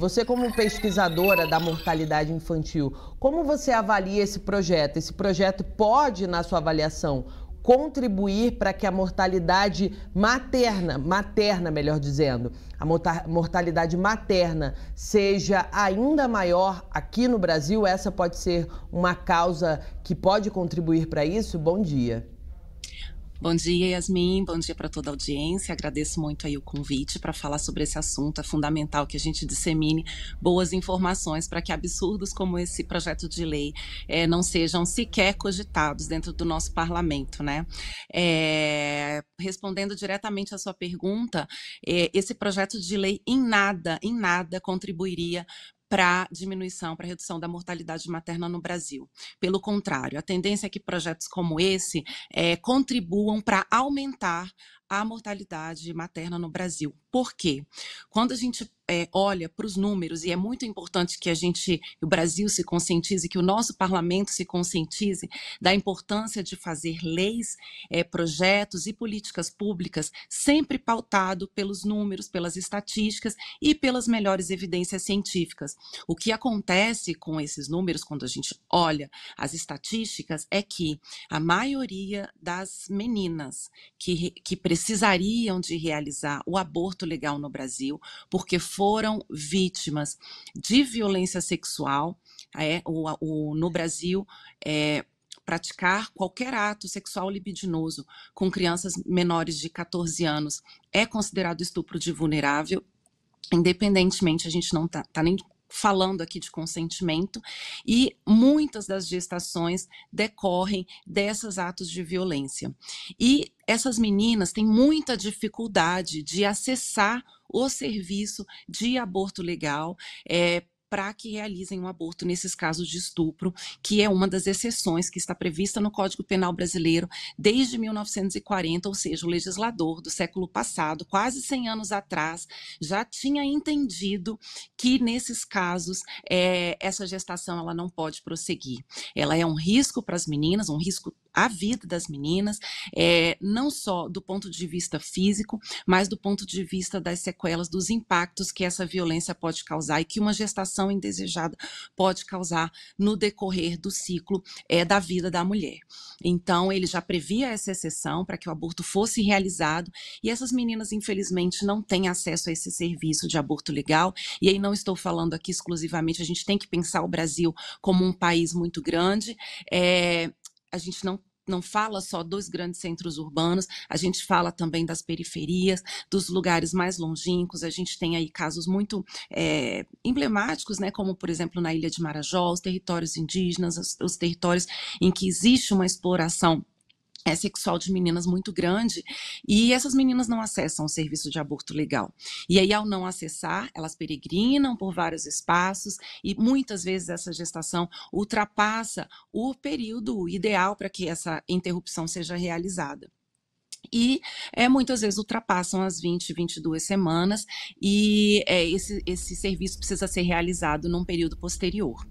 Você, como pesquisadora da mortalidade infantil, como você avalia esse projeto? Esse projeto pode, na sua avaliação, contribuir para que a mortalidade materna, materna, melhor dizendo, a mortalidade materna seja ainda maior aqui no Brasil? Essa pode ser uma causa que pode contribuir para isso? Bom dia. Bom dia, Yasmin. Bom dia para toda a audiência. Agradeço muito aí o convite para falar sobre esse assunto. É fundamental que a gente dissemine boas informações para que absurdos como esse projeto de lei é, não sejam sequer cogitados dentro do nosso parlamento, né? É, respondendo diretamente à sua pergunta, é, esse projeto de lei em nada, em nada contribuiria para diminuição, para redução da mortalidade materna no Brasil. Pelo contrário, a tendência é que projetos como esse é, contribuam para aumentar a mortalidade materna no Brasil. Por quê? Quando a gente é, olha para os números, e é muito importante que a gente, o Brasil se conscientize, que o nosso parlamento se conscientize da importância de fazer leis, é, projetos e políticas públicas sempre pautado pelos números, pelas estatísticas e pelas melhores evidências científicas. O que acontece com esses números, quando a gente olha as estatísticas, é que a maioria das meninas que, que precisariam de realizar o aborto muito legal no Brasil, porque foram vítimas de violência sexual. Ah, é, o no Brasil, é, praticar qualquer ato sexual libidinoso com crianças menores de 14 anos é considerado estupro de vulnerável. Independentemente, a gente não está tá nem falando aqui de consentimento, e muitas das gestações decorrem desses atos de violência. E essas meninas têm muita dificuldade de acessar o serviço de aborto legal, é, para que realizem um aborto nesses casos de estupro, que é uma das exceções que está prevista no Código Penal brasileiro desde 1940, ou seja, o legislador do século passado, quase 100 anos atrás, já tinha entendido que nesses casos é, essa gestação ela não pode prosseguir. Ela é um risco para as meninas, um risco a vida das meninas, é, não só do ponto de vista físico, mas do ponto de vista das sequelas, dos impactos que essa violência pode causar e que uma gestação indesejada pode causar no decorrer do ciclo é, da vida da mulher. Então, ele já previa essa exceção para que o aborto fosse realizado e essas meninas, infelizmente, não têm acesso a esse serviço de aborto legal. E aí não estou falando aqui exclusivamente, a gente tem que pensar o Brasil como um país muito grande. É, a gente não não fala só dos grandes centros urbanos, a gente fala também das periferias, dos lugares mais longínquos. A gente tem aí casos muito é, emblemáticos, né, como, por exemplo, na Ilha de Marajó, os territórios indígenas, os, os territórios em que existe uma exploração é sexual de meninas muito grande e essas meninas não acessam o serviço de aborto legal. E aí, ao não acessar, elas peregrinam por vários espaços e muitas vezes essa gestação ultrapassa o período ideal para que essa interrupção seja realizada e é, muitas vezes ultrapassam as 20, 22 semanas e é, esse, esse serviço precisa ser realizado num período posterior.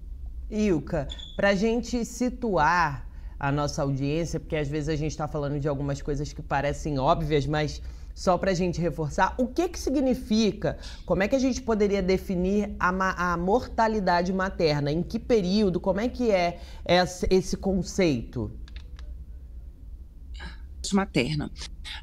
Ilka, para a gente situar a nossa audiência, porque às vezes a gente está falando de algumas coisas que parecem óbvias, mas só para a gente reforçar, o que, que significa, como é que a gente poderia definir a, a mortalidade materna, em que período, como é que é esse conceito? materna.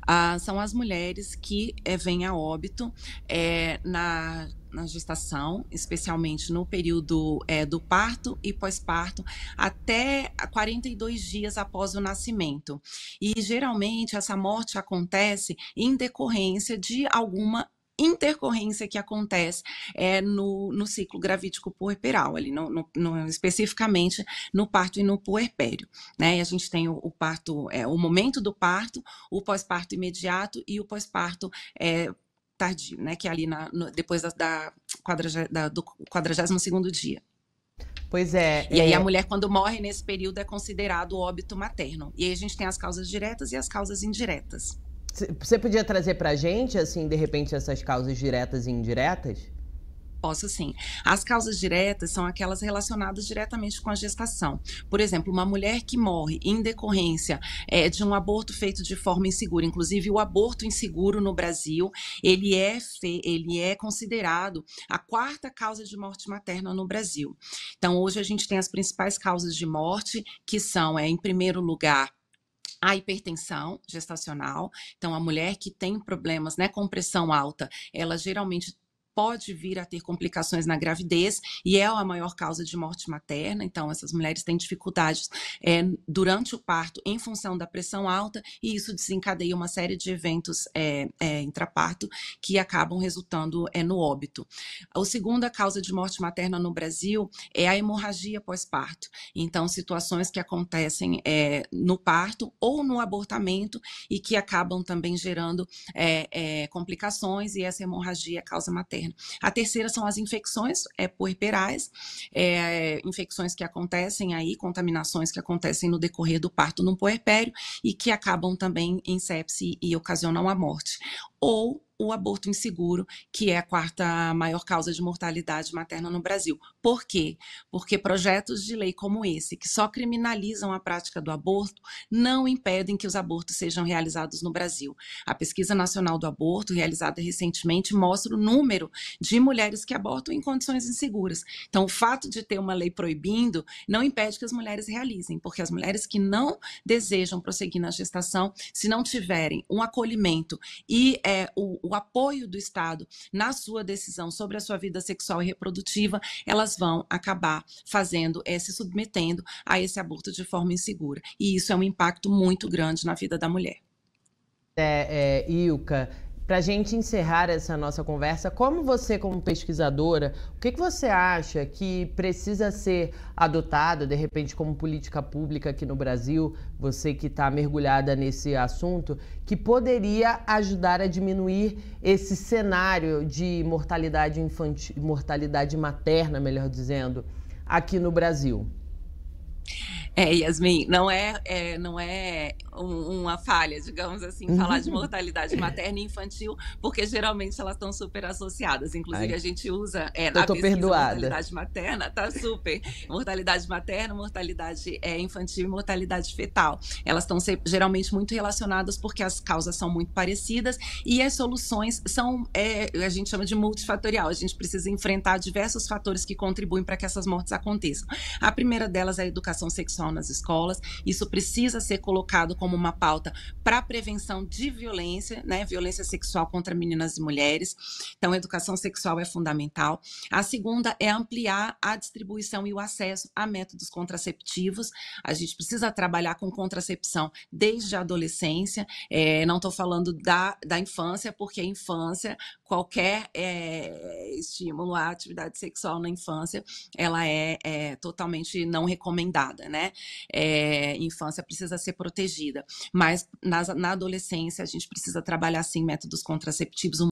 Ah, são as mulheres que é, vêm a óbito é, na na gestação, especialmente no período é, do parto e pós-parto, até 42 dias após o nascimento. E geralmente essa morte acontece em decorrência de alguma intercorrência que acontece é, no, no ciclo gravídico puerperal, ali no, no, no, especificamente no parto e no puerpério. Né? E a gente tem o, o parto, é, o momento do parto, o pós-parto imediato e o pós-parto é, tardio, né? que é ali na, no, depois da, da, quadrage, da, do 42 dia. Pois é. E é... aí a é. mulher, quando morre nesse período, é considerado óbito materno. E aí a gente tem as causas diretas e as causas indiretas. Você podia trazer para a gente, assim, de repente, essas causas diretas e indiretas? Posso sim. As causas diretas são aquelas relacionadas diretamente com a gestação. Por exemplo, uma mulher que morre em decorrência é, de um aborto feito de forma insegura. Inclusive, o aborto inseguro no Brasil ele é fe... ele é considerado a quarta causa de morte materna no Brasil. Então, hoje a gente tem as principais causas de morte que são, é, em primeiro lugar, a hipertensão gestacional. Então, a mulher que tem problemas, né, com pressão alta, ela geralmente pode vir a ter complicações na gravidez e é a maior causa de morte materna. Então, essas mulheres têm dificuldades é, durante o parto em função da pressão alta e isso desencadeia uma série de eventos é, é, intraparto que acabam resultando é, no óbito. A segunda causa de morte materna no Brasil é a hemorragia pós-parto. Então, situações que acontecem é, no parto ou no abortamento e que acabam também gerando é, é, complicações e essa hemorragia causa materna a terceira são as infecções é, puerperais, é, infecções que acontecem aí, contaminações que acontecem no decorrer do parto no puerpério e que acabam também em sepse e ocasionam a morte. Ou o aborto inseguro, que é a quarta maior causa de mortalidade materna no Brasil. Por quê? Porque projetos de lei como esse, que só criminalizam a prática do aborto, não impedem que os abortos sejam realizados no Brasil. A Pesquisa Nacional do Aborto, realizada recentemente, mostra o número de mulheres que abortam em condições inseguras. Então, o fato de ter uma lei proibindo não impede que as mulheres realizem, porque as mulheres que não desejam prosseguir na gestação, se não tiverem um acolhimento e é, o, o apoio do Estado na sua decisão sobre a sua vida sexual e reprodutiva, elas vão acabar fazendo, é, se submetendo a esse aborto de forma insegura. E isso é um impacto muito grande na vida da mulher. É, é, Ilka, para a gente encerrar essa nossa conversa, como você, como pesquisadora, o que, que você acha que precisa ser adotado, de repente, como política pública aqui no Brasil, você que está mergulhada nesse assunto, que poderia ajudar a diminuir esse cenário de mortalidade infantil, mortalidade materna, melhor dizendo, aqui no Brasil? É, Yasmin, não é, é não é uma falha, digamos assim, falar de uhum. mortalidade é. materna e infantil, porque geralmente elas estão super associadas. Inclusive, Ai. a gente usa é, na pesquisa perdoada. mortalidade materna, tá super. Mortalidade materna, mortalidade é, infantil e mortalidade fetal. Elas estão geralmente muito relacionadas porque as causas são muito parecidas e as soluções são, é, a gente chama de multifatorial. A gente precisa enfrentar diversos fatores que contribuem para que essas mortes aconteçam. A primeira delas é a educação sexual nas escolas. Isso precisa ser colocado como uma pauta para prevenção de violência, né? Violência sexual contra meninas e mulheres. Então, educação sexual é fundamental. A segunda é ampliar a distribuição e o acesso a métodos contraceptivos. A gente precisa trabalhar com contracepção desde a adolescência. É, não estou falando da, da infância, porque a infância qualquer é, estímulo à atividade sexual na infância, ela é, é totalmente não recomendada, né? É, infância precisa ser protegida, mas na, na adolescência a gente precisa trabalhar sim métodos contraceptivos